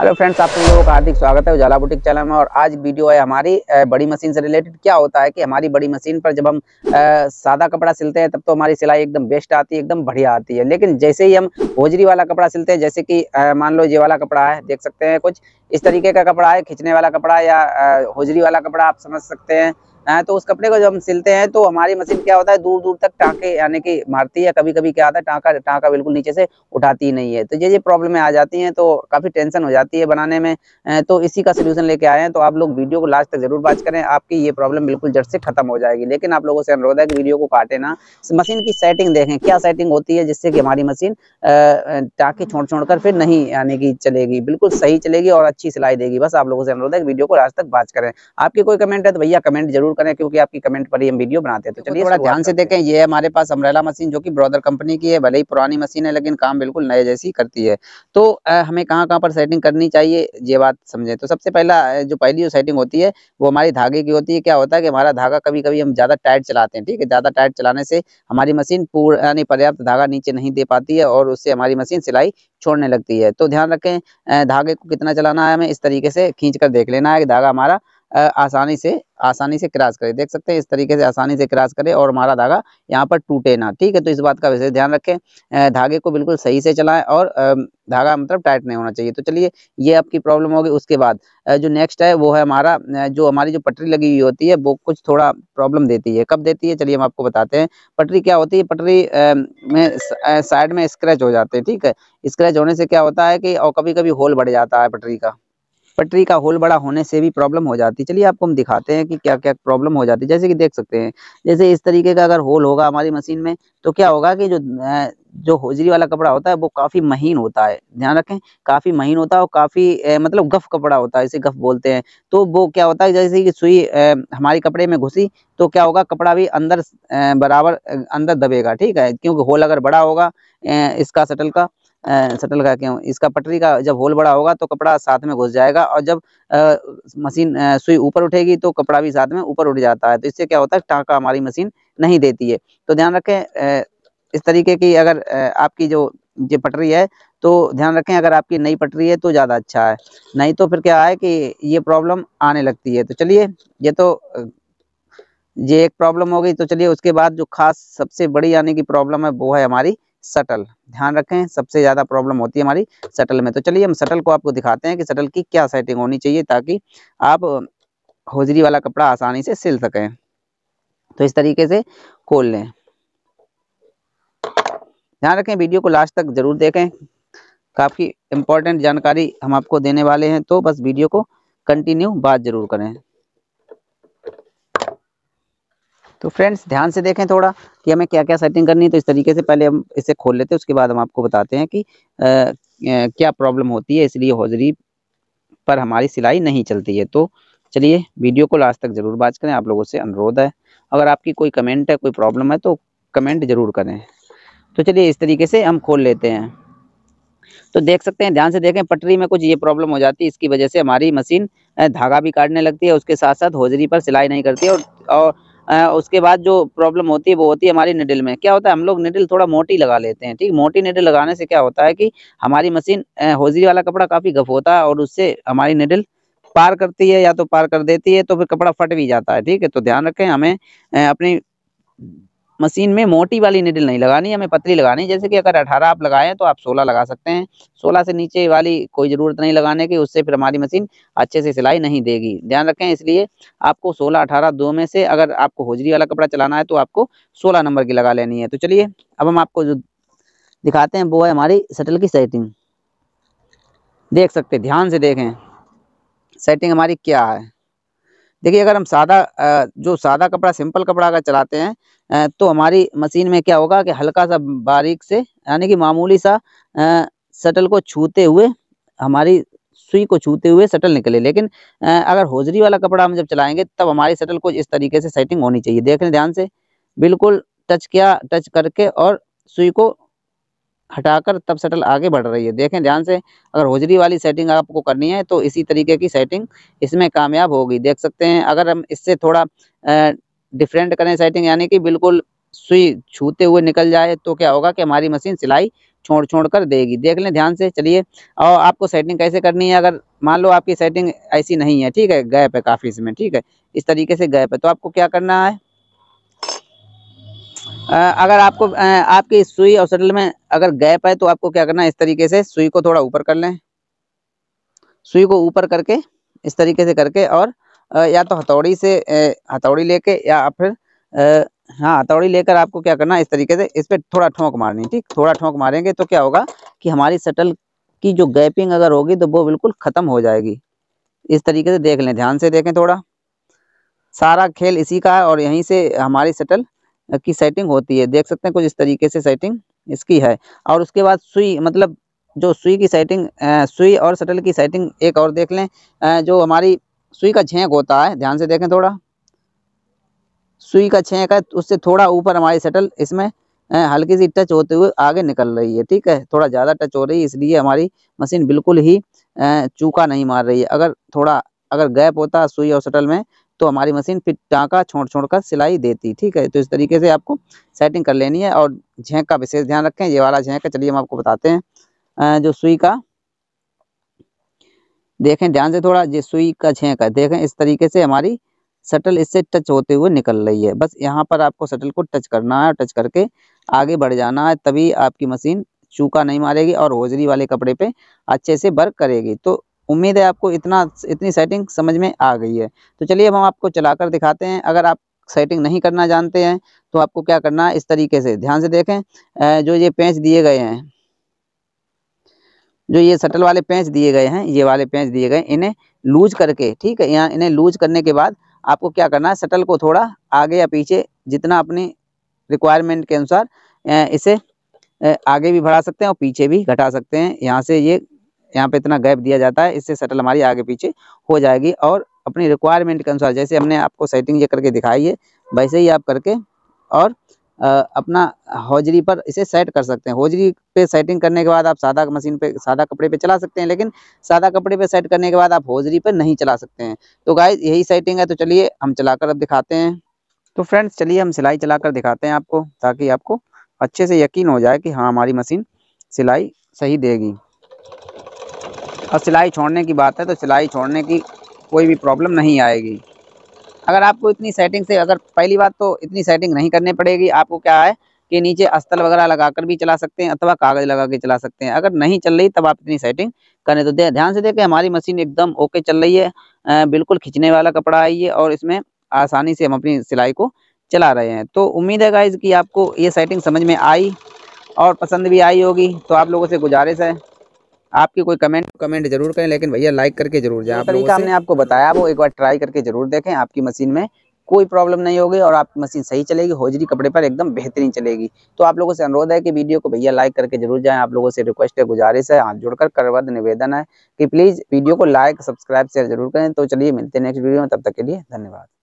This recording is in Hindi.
हेलो फ्रेंड्स आप लोगों का हार्दिक स्वागत है उजाला बुटीक चैनल में और आज वीडियो है हमारी बड़ी मशीन से रिलेटेड क्या होता है कि हमारी बड़ी मशीन पर जब हम सादा कपड़ा सिलते हैं तब तो हमारी सिलाई एकदम बेस्ट आती है एकदम बढ़िया आती है लेकिन जैसे ही हम होजरी वाला कपड़ा सिलते हैं जैसे कि मान लो ये वाला कपड़ा है देख सकते हैं कुछ इस तरीके का कपड़ा है खींचने वाला कपड़ा या होजरी वाला कपड़ा आप समझ सकते हैं तो उस कपड़े को जब हम सिलते हैं तो हमारी मशीन क्या होता है दूर दूर तक टाँके यानी कि मारती है कभी कभी क्या आता है टाँका टाँका बिल्कुल नीचे से उठाती नहीं है तो ये ये प्रॉब्लम आ जाती हैं तो काफ़ी टेंशन हो जाती है बनाने में तो इसी का सोल्यूशन लेके आए हैं तो आप लोग वीडियो को लास्ट तक जरूर बात करें आपकी ये प्रॉब्लम बिल्कुल जट से खत्म हो जाएगी लेकिन आप लोगों से अनुरोध है कि वीडियो को काटे ना मशीन की सेटिंग देखें क्या सेटिंग होती है जिससे कि हमारी मशीन टाँके छोड़ छोड़ कर फिर नहीं यानी कि चलेगी बिल्कुल सही चलेगी और अच्छी सिलाई देगी बस आप लोगों से अनुरोध है कि वीडियो को लास्ट तक बात करें आपकी कोई कमेंट है तो भैया कमेंट जरूर करें क्योंकि आपकी कमेंट पर ही हम वीडियो बनाते हैं तो चलिए थोड़ा ध्यान से देखें ये हमारे पास अमरेला मशीन जो कि ब्रदर कंपनी की है भले ही पुरानी मशीन है लेकिन काम बिल्कुल नए जैसी करती है तो हमें कहाँ कहाँ पर सेटिंग करनी चाहिए ये बात समझें तो सबसे पहला जो पहली जो सेटिंग होती है वो हमारी धागे की होती है क्या होता है कि हमारा धागा कभी कभी हम ज़्यादा टाइट चलाते हैं ठीक है ज़्यादा टाइट चलाने से हमारी मशीन पूरा पर्याप्त धागा नीचे नहीं दे पाती है और उससे हमारी मशीन सिलाई छोड़ने लगती है तो ध्यान रखें धागे को कितना चलाना है हमें इस तरीके से खींच कर देख लेना है कि धागा हमारा आसानी से आसानी से क्रॉस करें देख सकते हैं इस तरीके से आसानी से क्रॉस करें और हमारा धागा यहाँ पर टूटे ना ठीक है तो इस बात का विशेष ध्यान रखें धागे को बिल्कुल सही से चलाएं और धागा मतलब टाइट नहीं होना चाहिए तो चलिए ये आपकी प्रॉब्लम होगी उसके बाद जो नेक्स्ट है वो है हमारा जो हमारी जो पटरी लगी हुई होती है वो कुछ थोड़ा प्रॉब्लम देती है कब देती है चलिए हम आपको बताते हैं पटरी क्या होती है पटरी में साइड में स्क्रैच हो जाते हैं ठीक है स्क्रैच होने से क्या होता है कि और कभी कभी होल बढ़ जाता है पटरी का पटरी का होल बड़ा होने से भी प्रॉब्लम हो जाती है चलिए आपको हम दिखाते हैं कि क्या क्या प्रॉब्लम हो जाती है जैसे कि देख सकते हैं जैसे इस तरीके का अगर होल होगा हमारी मशीन में तो क्या होगा कि जो जो होजरी वाला कपड़ा होता है वो काफ़ी महीन होता है ध्यान रखें काफ़ी महीन होता है और काफ़ी मतलब गफ कपड़ा होता है इसे गफ बोलते हैं तो वो क्या होता है जैसे कि सुई हमारे कपड़े में घुसी तो क्या होगा कपड़ा भी अंदर बराबर अंदर दबेगा ठीक है क्योंकि होल अगर बड़ा होगा इसका सटल का शटल का क्यों इसका पटरी का जब होल बड़ा होगा तो कपड़ा साथ में घुस जाएगा और जब आ, मशीन सुई ऊपर उठेगी तो कपड़ा भी साथ में ऊपर उठ जाता है तो इससे क्या होता है टाँका हमारी मशीन नहीं देती है तो ध्यान रखें इस तरीके की अगर आपकी जो ये पटरी है तो ध्यान रखें अगर आपकी नई पटरी है तो ज़्यादा अच्छा है नहीं तो फिर क्या है कि ये प्रॉब्लम आने लगती है तो चलिए ये तो ये एक प्रॉब्लम हो गई तो चलिए उसके बाद जो खास सबसे बड़ी आने की प्रॉब्लम है वो है हमारी सटल ध्यान रखें सबसे ज़्यादा प्रॉब्लम होती है हमारी सटल में तो चलिए हम सटल को आपको दिखाते हैं कि सटल की क्या सेटिंग होनी चाहिए ताकि आप होजरी वाला कपड़ा आसानी से सिल सकें तो इस तरीके से खोल लें ध्यान रखें वीडियो को लास्ट तक जरूर देखें काफ़ी इंपॉर्टेंट जानकारी हम आपको देने वाले हैं तो बस वीडियो को कंटिन्यू बात जरूर करें तो फ्रेंड्स ध्यान से देखें थोड़ा कि हमें क्या क्या सेटिंग करनी है तो इस तरीके से पहले हम इसे खोल लेते हैं उसके बाद हम आपको बताते हैं कि आ, क्या प्रॉब्लम होती है इसलिए हौजरी पर हमारी सिलाई नहीं चलती है तो चलिए वीडियो को लास्ट तक ज़रूर बात करें आप लोगों से अनुरोध है अगर आपकी कोई कमेंट है कोई प्रॉब्लम है तो कमेंट ज़रूर करें तो चलिए इस तरीके से हम खोल लेते हैं तो देख सकते हैं ध्यान से देखें पटरी में कुछ ये प्रॉब्लम हो जाती है इसकी वजह से हमारी मशीन धागा भी काटने लगती है उसके साथ साथ होजरी पर सिलाई नहीं करती और और उसके बाद जो प्रॉब्लम होती है वो होती है हमारी निडिल में क्या होता है हम लोग निडिल थोड़ा मोटी लगा लेते हैं ठीक मोटी निडिल लगाने से क्या होता है कि हमारी मशीन होजरी वाला कपड़ा काफ़ी गफ होता है और उससे हमारी निडिल पार करती है या तो पार कर देती है तो फिर कपड़ा फट भी जाता है ठीक है तो ध्यान रखें हमें अपनी मशीन में मोटी वाली निडिल नहीं लगानी हमें पतली लगानी जैसे कि अगर 18 आप लगाए तो आप 16 लगा सकते हैं 16 से नीचे वाली कोई ज़रूरत नहीं लगाने की उससे फिर हमारी मशीन अच्छे से सिलाई नहीं देगी ध्यान रखें इसलिए आपको 16 18 दो में से अगर आपको होजरी वाला कपड़ा चलाना है तो आपको सोलह नंबर की लगा लेनी है तो चलिए अब हम आपको जो दिखाते हैं वो है हमारी शटल की सेटिंग देख सकते ध्यान से देखें सेटिंग हमारी क्या है देखिए अगर हम सादा जो सादा कपड़ा सिंपल कपड़ा अगर चलाते हैं तो हमारी मशीन में क्या होगा कि हल्का सा बारीक से यानी कि मामूली सा सटल को छूते हुए हमारी सुई को छूते हुए सटल निकले लेकिन अगर होजरी वाला कपड़ा हम जब चलाएंगे तब हमारी सटल को इस तरीके से सेटिंग होनी चाहिए देख लें ध्यान से बिल्कुल टच किया टच करके और सुई को हटाकर तब सेटल आगे बढ़ रही है देखें ध्यान से अगर होजरी वाली सेटिंग आपको करनी है तो इसी तरीके की सेटिंग इसमें कामयाब होगी देख सकते हैं अगर हम इससे थोड़ा डिफरेंट करें सेटिंग यानी कि बिल्कुल सुई छूते हुए निकल जाए तो क्या होगा कि हमारी मशीन सिलाई छोड़ छोड़ कर देगी देख लें ध्यान से चलिए और आपको सेटिंग कैसे करनी है अगर मान लो आपकी सेटिंग ऐसी नहीं है ठीक है गैप है काफ़ी इसमें ठीक है इस तरीके से गैप है तो आपको क्या करना है अगर आपको आपकी सुई और शटल में अगर गैप है तो आपको क्या करना है इस तरीके से सुई को थोड़ा ऊपर कर लें सुई को ऊपर करके इस तरीके से करके और या तो हथौड़ी से हथौड़ी लेके या फिर हाँ हथौड़ी लेकर आपको क्या करना है इस तरीके से इस पर थोड़ा ठोंक मारनी ठीक थोड़ा ठोंक मारेंगे तो क्या होगा कि हमारी शटल की जो गैपिंग अगर होगी तो वो बिल्कुल ख़त्म हो जाएगी इस तरीके से देख लें ध्यान से देखें थोड़ा सारा खेल इसी का है और यहीं से हमारी शटल की सेटिंग होती है देख सकते हैं कुछ इस तरीके से सेटिंग इसकी है और उसके बाद सुई मतलब जो सुई की सेटिंग सुई और सटल की सेटिंग एक और देख लें जो हमारी सुई का झेंक होता है ध्यान से देखें थोड़ा सुई का छेंक है तो उससे थोड़ा ऊपर हमारी सेटल इसमें हल्की सी टच होते हुए आगे निकल रही है ठीक है थोड़ा ज़्यादा टच हो रही है इसलिए हमारी मशीन बिल्कुल ही चूका नहीं मार रही है अगर थोड़ा अगर गैप होता सुई और सटल में तो हमारी मशीन फिर टाँका छोड़ छोड़ कर सिलाई देती ठीक है तो इस तरीके से आपको सेटिंग कर लेनी है और झेंक का विशेष ध्यान रखें ये वाला झेंक चलिए हम आपको बताते हैं जो सुई का देखें ध्यान से थोड़ा जो सुई का झेंक है देखें इस तरीके से हमारी सटल इससे टच होते हुए निकल रही है बस यहाँ पर आपको सटल को टच करना है टच करके आगे बढ़ जाना है तभी आपकी मशीन चूका नहीं मारेगी और होजरी वाले कपड़े पे अच्छे से वर्क करेगी तो उम्मीद है आपको इतना इतनी सेटिंग समझ में आ गई है तो चलिए अब हम आपको चलाकर दिखाते हैं अगर आप सेटिंग नहीं करना जानते हैं तो आपको क्या करना है इस तरीके से ध्यान से देखें जो ये पेंच दिए गए हैं जो ये सटल वाले पेंच दिए गए हैं ये वाले पेंच दिए गए इन्हें लूज करके ठीक है यहाँ इन्हें लूज करने के बाद आपको क्या करना है सटल को थोड़ा आगे या पीछे जितना अपनी रिक्वायरमेंट के अनुसार इसे आगे भी बढ़ा सकते हैं और पीछे भी घटा सकते हैं यहाँ से ये यहाँ पे इतना गैप दिया जाता है इससे शटल हमारी आगे पीछे हो जाएगी और अपनी रिक्वायरमेंट के अनुसार जैसे हमने आपको सेटिंग ये करके दिखाई है वैसे ही आप करके और आ, अपना हौजरी पर इसे सेट कर सकते हैं हौजरी पे सेटिंग करने के बाद आप सादा मशीन पे सादा कपड़े पे चला सकते हैं लेकिन सादा कपड़े पे सेट करने के बाद आप हौजरी पे नहीं चला सकते हैं तो गाय यही सेटिंग है तो चलिए हम चलाकर अब दिखाते हैं तो फ्रेंड्स चलिए हम सिलाई चलाकर दिखाते हैं आपको ताकि आपको अच्छे से यकीन हो जाए कि हाँ हमारी मशीन सिलाई सही देगी और सिलाई छोड़ने की बात है तो सिलाई छोड़ने की कोई भी प्रॉब्लम नहीं आएगी अगर आपको इतनी सेटिंग से अगर पहली बात तो इतनी सेटिंग नहीं करनी पड़ेगी आपको क्या है कि नीचे अस्तल वगैरह लगाकर भी चला सकते हैं अथवा कागज लगा के चला सकते हैं अगर नहीं चल रही तब आप इतनी सेटिंग करें तो ध्यान से देखें हमारी मशीन एकदम ओके चल रही है बिल्कुल खींचने वाला कपड़ा आई है और इसमें आसानी से हम अपनी सिलाई को चला रहे हैं तो उम्मीद है गाइज कि आपको ये सेटिंग समझ में आई और पसंद भी आई होगी तो आप लोगों से गुजारिश है आपकी कोई कमेंट कमेंट जरूर करें लेकिन भैया लाइक करके जरूर जाए तरीका हमने आपको बताया वो एक बार ट्राई करके जरूर देखें आपकी मशीन में कोई प्रॉब्लम नहीं होगी और आपकी मशीन सही चलेगी होजरी कपड़े पर एकदम बेहतरीन चलेगी तो आप लोगों से अनुरोध है कि वीडियो को भैया लाइक करके जरूर जाएं आप लोगों से रिक्वेस्ट है गुजारिश है हाथ जोड़कर करवद निवेदन है कि प्लीज़ वीडियो को लाइक सब्सक्राइब शेयर जरूर करें तो चलिए मिलते हैं नेक्स्ट वीडियो में तब तक के लिए धन्यवाद